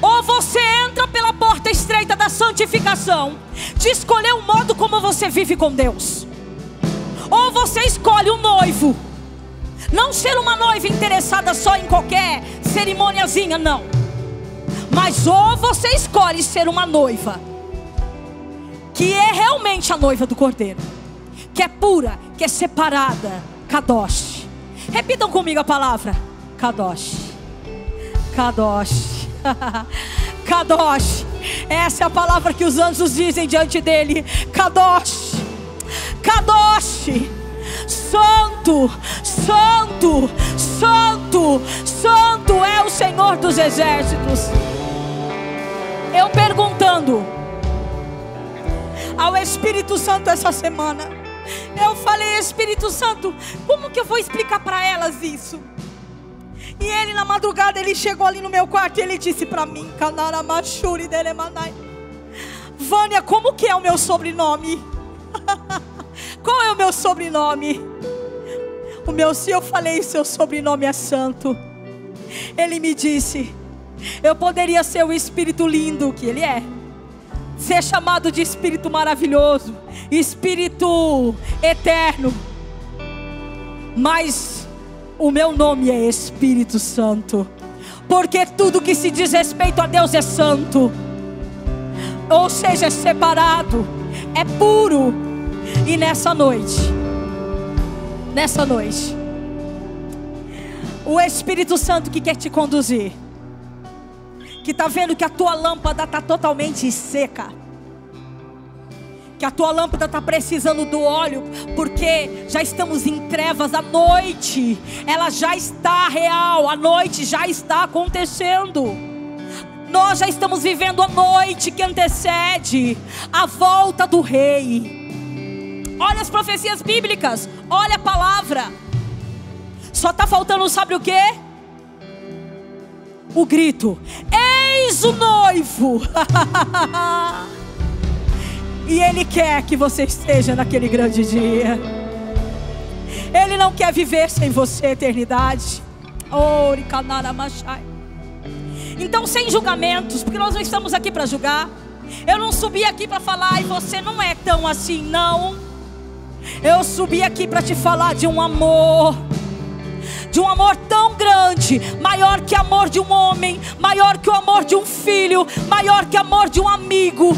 Ou você entra pela porta estreita da santificação, de escolher o modo como você vive com Deus. Ou você escolhe o um noivo. Não ser uma noiva interessada só em qualquer cerimôniazinha, não. Mas ou você escolhe ser uma noiva que é realmente a noiva do Cordeiro, que é pura, que é separada, Kadosh. Repitam comigo a palavra: Kadosh. Kadosh. Kadosh. Essa é a palavra que os anjos dizem diante dele. Kadosh. Kadosh. Santo, santo, santo, santo é o Senhor dos exércitos. Eu perguntando ao Espírito Santo essa semana. Eu falei, Espírito Santo, como que eu vou explicar para elas isso? E ele na madrugada ele chegou ali no meu quarto e ele disse para mim, Canara Machuri Delemanai. Vânia, como que é o meu sobrenome? Qual é o meu sobrenome? O meu, se eu falei, seu sobrenome é santo. Ele me disse: Eu poderia ser o espírito lindo que ele é. Ser chamado de espírito maravilhoso, espírito eterno. Mas o meu nome é Espírito Santo. Porque tudo que se diz respeito a Deus é santo. Ou seja, é separado, é puro. E nessa noite, nessa noite, o Espírito Santo que quer te conduzir, que está vendo que a tua lâmpada está totalmente seca que a tua lâmpada está precisando do óleo, porque já estamos em trevas, a noite, ela já está real, a noite já está acontecendo. Nós já estamos vivendo a noite que antecede a volta do Rei. Olha as profecias bíblicas, olha a palavra. Só está faltando, sabe o que? O grito: Eis o noivo! E Ele quer que você esteja naquele grande dia. Ele não quer viver sem você eternidade. Então, sem julgamentos, porque nós não estamos aqui para julgar. Eu não subi aqui para falar, e você não é tão assim, não. Eu subi aqui para te falar de um amor de um amor tão grande, maior que o amor de um homem, maior que o amor de um filho, maior que o amor de um amigo.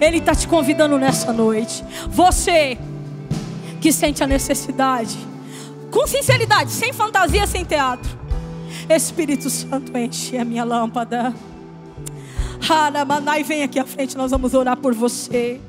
Ele está te convidando nessa noite. Você que sente a necessidade, com sinceridade, sem fantasia, sem teatro. Espírito Santo, enche a minha lâmpada. Haramanai, vem aqui à frente, nós vamos orar por você.